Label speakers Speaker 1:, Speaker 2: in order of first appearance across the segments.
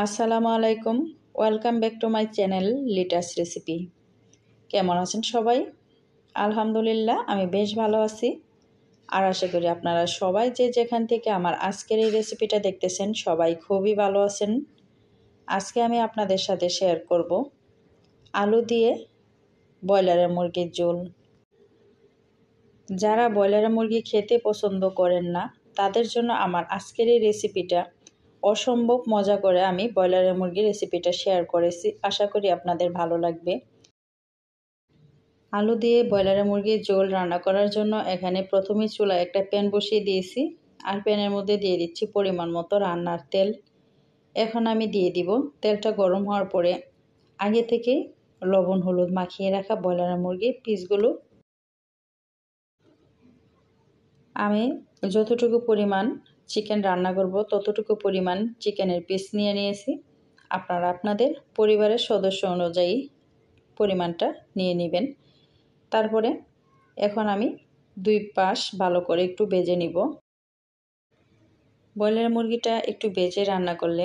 Speaker 1: আসসালামু আলাইকুম welcome back to my channel লিটাস রেসিপি কেমন আছেন সবাই আলহামদুলিল্লাহ আমি বেশ ভালো আছি আর আশা করি আপনারা সবাই যে যেখান থেকে আমার আজকের এই রেসিপিটা দেখতেছেন সবাই খুবই ভালো আছেন আজকে আমি আপনাদের সাথে শেয়ার করব আলু দিয়ে ব্রয়লারের মুরগির ঝোল যারা ব্রয়লারের মুরগি খেতে পছন্দ করেন না তাদের জন্য আমার আজকের এই রেসিপিটা অসম্ভব মজা করে আমি ব্রয়লারের মুরগির রেসিপিটা শেয়ার করেছি আশা করি আপনাদের ভালো লাগবে আলু দিয়ে ব্রয়লারের মুরগির ঝোল রান্না করার জন্য এখানে প্রথমে চুলায় একটা প্যান বসিয়ে দিয়েছি আর প্যানের মধ্যে দিয়ে দিচ্ছি পরিমাণ মতো রান্নার তেল এখন আমি দিয়ে দিব তেলটা গরম হওয়ার পরে আগে থেকে লবণ হলুদ মাখিয়ে রাখা ব্রয়লারের মুরগির পিসগুলো আমি যতটুকু পরিমাণ চিকেন রান্না করব ততটুকু পরিমাণ চিকেনের পিস নিয়ে নিয়েছি আপনারা আপনাদের পরিবারের সদস্য অনুযায়ী পরিমাণটা নিয়ে নেবেন তারপরে এখন আমি দুই পাশ ভালো করে একটু বেজে নিব ব্রয়লার মুরগিটা একটু বেজে রান্না করলে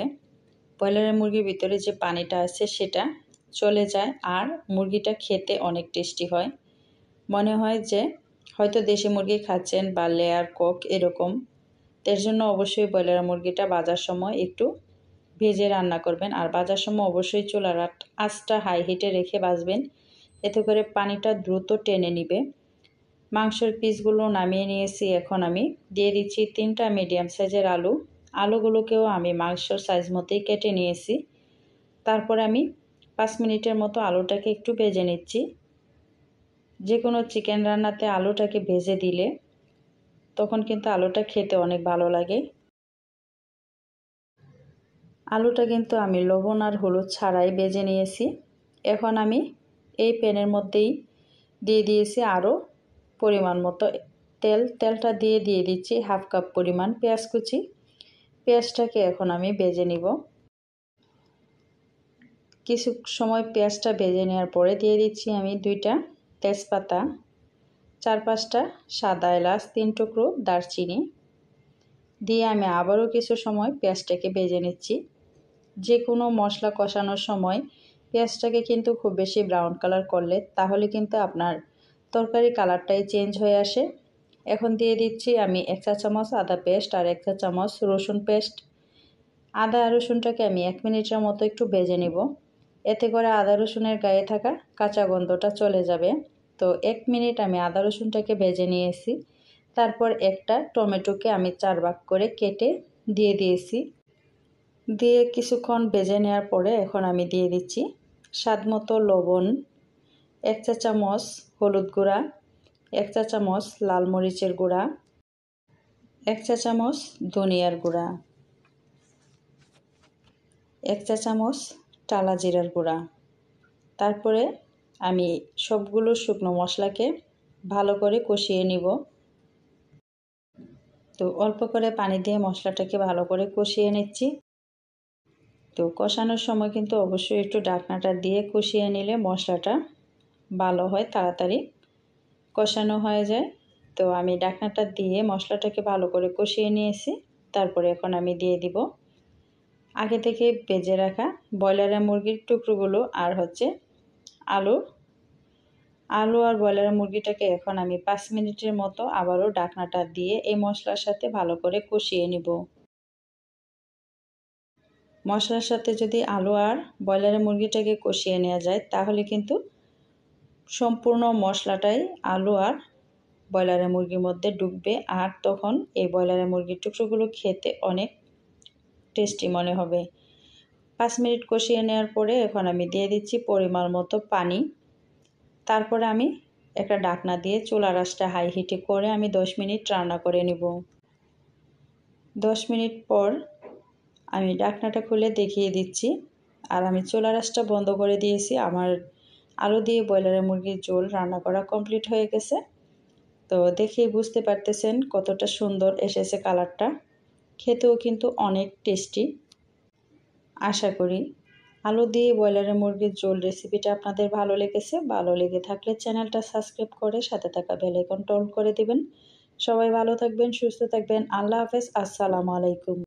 Speaker 1: ব্রয়লারের মুরগির ভিতরে যে পানিটা আছে সেটা চলে যায় আর মুরগিটা খেতে অনেক টেস্টি হয় মনে হয় যে হয়তো দেশি মুরগি খাচ্ছেন বা লেয়ার কক এরকম এর জন্য অবশ্যই ব্রয়লার মুরগিটা বাজার সময় একটু ভেজে রান্না করবেন আর বাজার সময় অবশ্যই চুলার আঁচটা হাই হিটে রেখে বাজবেন এতে করে পানিটা দ্রুত টেনে নিবে মাংসের পিসগুলো নামিয়ে নিয়েছি এখন আমি দিয়ে দিচ্ছি তিনটা মিডিয়াম সাইজের আলু আলুগুলোকেও আমি মাংসর সাইজ মতোই কেটে নিয়েছি তারপর আমি পাঁচ মিনিটের মতো আলুটাকে একটু ভেজে নিচ্ছি যে কোনো চিকেন রান্নাতে আলুটাকে ভেজে দিলে তখন কিন্তু আলুটা খেতে অনেক ভালো লাগে আলুটা কিন্তু আমি লবণ আর হলুদ ছাড়াই বেজে নিয়েছি এখন আমি এই প্যানের মধ্যেই দিয়ে দিয়েছি আরও পরিমাণ মতো তেল তেলটা দিয়ে দিয়ে দিচ্ছি হাফ কাপ পরিমাণ পেঁয়াজ কুচি পেঁয়াজটাকে এখন আমি বেজে নিব কিছু সময় পেঁয়াজটা বেজে নেওয়ার পরে দিয়ে দিচ্ছি আমি দুইটা তেজপাতা চার পাঁচটা সাদা এলাচ তিন টুকরো দারচিনি দিয়ে আমি আবারও কিছু সময় পেঁয়াজটাকে বেজে নিচ্ছি যে কোনো মশলা কষানোর সময় পেঁয়াজটাকে কিন্তু খুব বেশি ব্রাউন কালার করলে তাহলে কিন্তু আপনার তরকারি কালারটাই চেঞ্জ হয়ে আসে এখন দিয়ে দিচ্ছি আমি এক চা চামচ আদা পেস্ট আর এক চা চামচ রসুন পেস্ট আদা রসুনটাকে আমি এক মিনিটের মতো একটু ভেজে নেব এতে করে আদা রসুনের গায়ে থাকা কাঁচা গন্ধটা চলে যাবে তো এক মিনিট আমি আদা রসুনটাকে ভেজে নিয়েছি তারপর একটা টমেটোকে আমি চার ভাগ করে কেটে দিয়ে দিয়েছি দিয়ে কিছুক্ষণ ভেজে নেওয়ার পরে এখন আমি দিয়ে দিচ্ছি স্বাদ মতো লবণ এক চা চামচ হলুদ গুঁড়া এক চা চামচ লাল মরিচের গুঁড়া এক চা চামচ ধনিয়ার গুঁড়া এক চা চামচ টালা জিরার গুঁড়া তারপরে আমি সবগুলো শুকনো মশলাকে ভালো করে কষিয়ে নিব তো অল্প করে পানি দিয়ে মশলাটাকে ভালো করে কষিয়ে নিচ্ছি তো কষানোর সময় কিন্তু অবশ্যই একটু ডাকনাটা দিয়ে কষিয়ে নিলে মশলাটা ভালো হয় তাড়াতাড়ি কষানো হয়ে যায় তো আমি ডাকনাটা দিয়ে মশলাটাকে ভালো করে কষিয়ে নিয়েছি তারপরে এখন আমি দিয়ে দিব আগে থেকে বেজে রাখা ব্রয়লারের মুরগির টুকরোগুলো আর হচ্ছে আলু আলু আর ব্রয়লার মুরগিটাকে এখন আমি পাঁচ মিনিটের মতো আবারও ডাকনাটা দিয়ে এই মশলার সাথে ভালো করে কষিয়ে নিব মশলার সাথে যদি আলু আর ব্রয়লারের মুরগিটাকে কষিয়ে নেওয়া যায় তাহলে কিন্তু সম্পূর্ণ মশলাটাই আলু আর ব্রয়লারের মুরগির মধ্যে ডুববে আর তখন এই ব্রয়লারের মুরগির টুকরোগুলো খেতে অনেক টেস্টি মনে হবে পাঁচ মিনিট কষিয়ে নেওয়ার পরে এখন আমি দিয়ে দিচ্ছি পরিমাণ মতো পানি তারপরে আমি একটা ডাকনা দিয়ে চুলা রাসটা হাই হিটে করে আমি দশ মিনিট রান্না করে নিব দশ মিনিট পর আমি ডাকনাটা খুলে দেখিয়ে দিচ্ছি আর আমি চুলা রাসটা বন্ধ করে দিয়েছি আমার আলু দিয়ে ব্রয়লারের মুরগির ঝোল রান্না করা কমপ্লিট হয়ে গেছে তো দেখে বুঝতে পারতেছেন কতটা সুন্দর এসেছে কালারটা খেতেও কিন্তু অনেক টেস্টি আশা করি আলু দিয়ে ব্রয়লারের মুরগির ঝোল রেসিপিটা আপনাদের ভালো লেগেছে ভালো লেগে থাকলে চ্যানেলটা সাবস্ক্রাইব করে সাথে থাকা বেলাইকন টন করে দিবেন সবাই ভালো থাকবেন সুস্থ থাকবেন আল্লাহ হাফেজ আসসালামু আলাইকুম